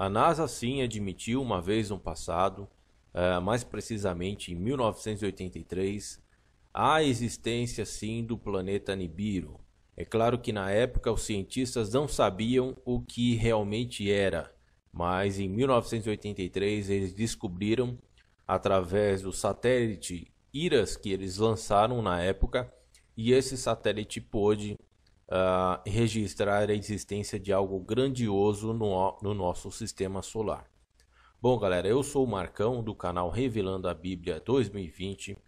A NASA sim admitiu uma vez no passado, eh, mais precisamente em 1983, a existência sim do planeta Nibiru. É claro que na época os cientistas não sabiam o que realmente era, mas em 1983 eles descobriram, através do satélite IRAS que eles lançaram na época, e esse satélite pôde uh, registrar a existência de algo grandioso no, no nosso sistema solar. Bom, galera, eu sou o Marcão do canal Revelando a Bíblia 2020.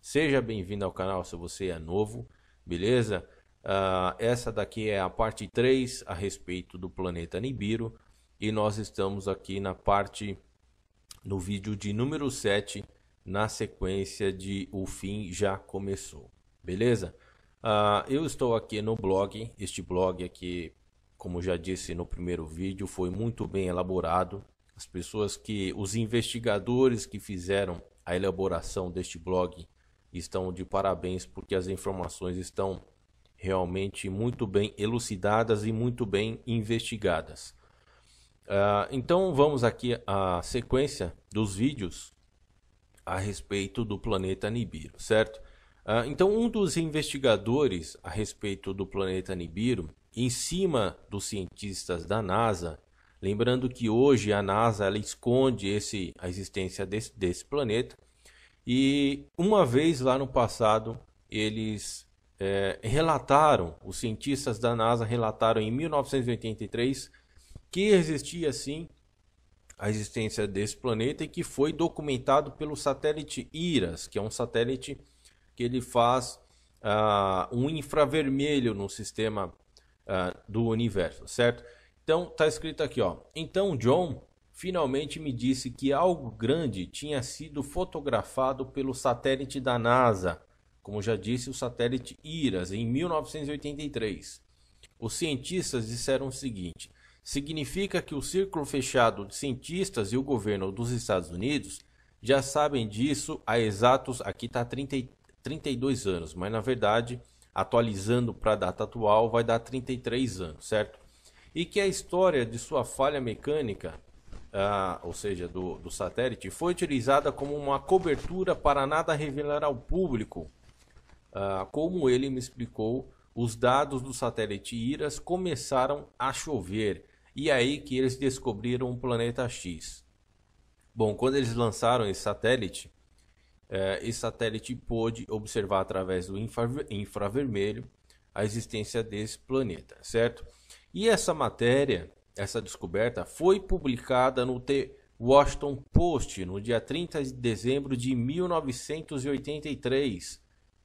Seja bem-vindo ao canal se você é novo, beleza? Uh, essa daqui é a parte 3 a respeito do planeta Nibiru e nós estamos aqui na parte no vídeo de número 7 na sequência de o fim já começou. Beleza? Uh, eu estou aqui no blog. Este blog aqui, como já disse no primeiro vídeo, foi muito bem elaborado. As pessoas que, os investigadores que fizeram a elaboração deste blog estão de parabéns porque as informações estão realmente muito bem elucidadas e muito bem investigadas. Uh, então vamos aqui à sequência dos vídeos a respeito do planeta Nibiru, certo? Ah, então, um dos investigadores a respeito do planeta Nibiru, em cima dos cientistas da NASA, lembrando que hoje a NASA ela esconde esse, a existência desse, desse planeta, e uma vez lá no passado, eles é, relataram, os cientistas da NASA relataram em 1983 que existia sim a existência desse planeta e que foi documentado pelo satélite IRAS, que é um satélite que ele faz uh, um infravermelho no sistema uh, do universo, certo? Então está escrito aqui, ó. Então John finalmente me disse que algo grande tinha sido fotografado pelo satélite da NASA, como já disse, o satélite IRAS, em 1983. Os cientistas disseram o seguinte: significa que o círculo fechado de cientistas e o governo dos Estados Unidos já sabem disso há exatos. Aqui está 30, 32 anos, mas na verdade, atualizando para a data atual, vai dar 33 anos, certo? E que a história de sua falha mecânica, ah, ou seja, do, do satélite, foi utilizada como uma cobertura para nada revelar ao público, ah, como ele me explicou os dados do satélite IRAS começaram a chover. E é aí que eles descobriram o planeta X. Bom, quando eles lançaram esse satélite, é, esse satélite pôde observar através do infravermelho a existência desse planeta, certo? E essa matéria, essa descoberta, foi publicada no The Washington Post no dia 30 de dezembro de 1983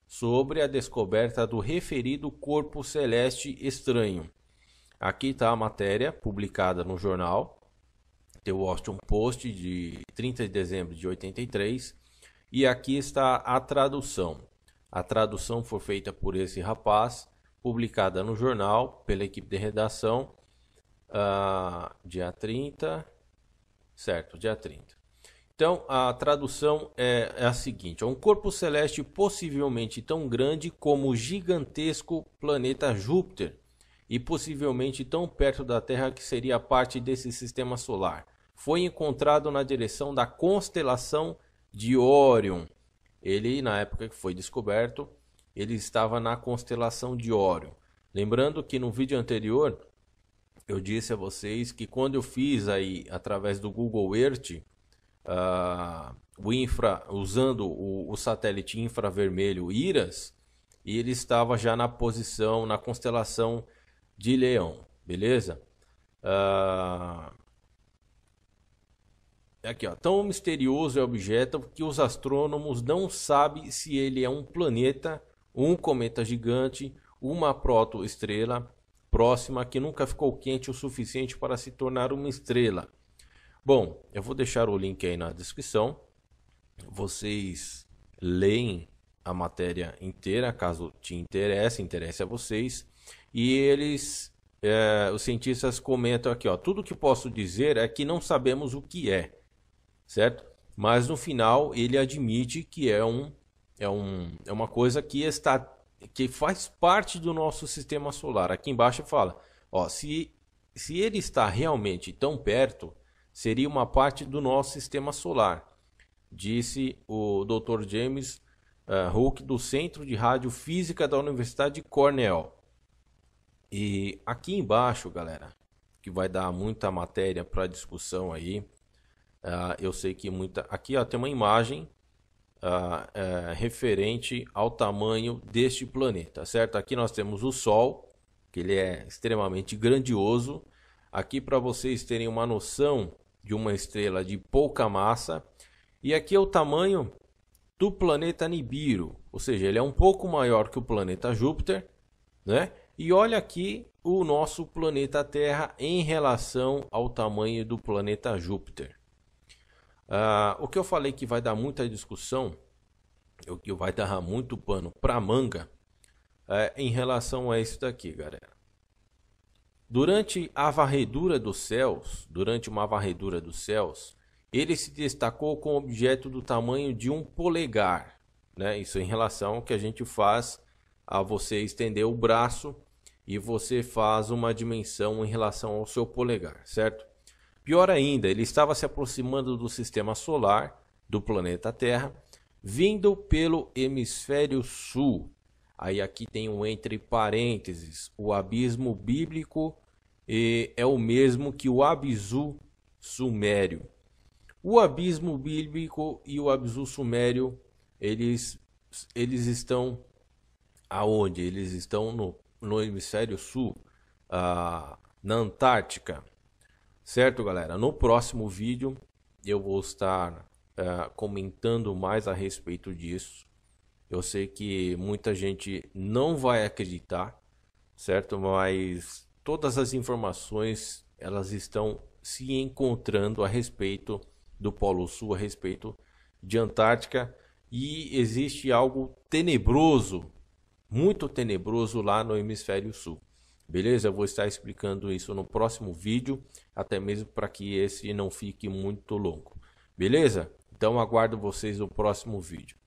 sobre a descoberta do referido corpo celeste estranho. Aqui está a matéria publicada no jornal The Washington Post de 30 de dezembro de 83 e aqui está a tradução. A tradução foi feita por esse rapaz, publicada no jornal pela equipe de redação, uh, dia 30. Certo, dia 30. Então, a tradução é, é a seguinte: um corpo celeste possivelmente tão grande como o gigantesco planeta Júpiter, e possivelmente tão perto da Terra que seria parte desse sistema solar. Foi encontrado na direção da constelação de Órion. Ele, na época que foi descoberto, ele estava na constelação de Órion. Lembrando que no vídeo anterior eu disse a vocês que quando eu fiz aí através do Google Earth, uh, o infra, usando o, o satélite infravermelho IRAS, e ele estava já na posição, na constelação de Leão, beleza? Ah, é aqui, ó. Tão misterioso é o objeto que os astrônomos não sabem se ele é um planeta, um cometa gigante, uma protoestrela próxima que nunca ficou quente o suficiente para se tornar uma estrela. Bom, eu vou deixar o link aí na descrição. Vocês leem a matéria inteira, caso te interesse, interesse a vocês. E eles, é, os cientistas comentam aqui, ó, tudo que posso dizer é que não sabemos o que é certo? Mas no final ele admite que é, um, é, um, é uma coisa que está que faz parte do nosso sistema solar. Aqui embaixo fala, ó, se se ele está realmente tão perto, seria uma parte do nosso sistema solar, disse o Dr. James uh, eh, Hook do Centro de Radiofísica da Universidade de Cornell. E aqui embaixo, galera, que vai dar muita matéria para discussão aí, Uh, eu sei que muita. Aqui ó, tem uma imagem uh, uh, referente ao tamanho deste planeta, certo? Aqui nós temos o Sol, que ele é extremamente grandioso. Aqui para vocês terem uma noção de uma estrela de pouca massa. E aqui é o tamanho do planeta Nibiru, ou seja, ele é um pouco maior que o planeta Júpiter, né? E olha aqui o nosso planeta Terra em relação ao tamanho do planeta Júpiter. Ah, o que eu falei que vai dar muita discussão, o que vai dar muito pano para manga, é em relação a isso daqui, galera. Durante a varredura dos céus, durante uma varredura dos céus, ele se destacou com um objeto do tamanho de um polegar. Né? Isso em relação ao que a gente faz a você estender o braço e você faz uma dimensão em relação ao seu polegar, certo? Pior ainda, ele estava se aproximando do sistema solar, do planeta Terra, vindo pelo hemisfério sul. Aí aqui tem um entre parênteses, o abismo bíblico é o mesmo que o abismo sumério. O abismo bíblico e o abismo sumério, eles, eles estão aonde? Eles estão no, no hemisfério sul, ah, na Antártica. Certo, galera? No próximo vídeo eu vou estar uh, comentando mais a respeito disso. Eu sei que muita gente não vai acreditar, certo? Mas todas as informações elas estão se encontrando a respeito do Polo Sul, a respeito de Antártica e existe algo tenebroso, muito tenebroso lá no hemisfério sul. Beleza? Eu vou estar explicando isso no próximo vídeo, até mesmo para que esse não fique muito longo. Beleza? Então aguardo vocês no próximo vídeo.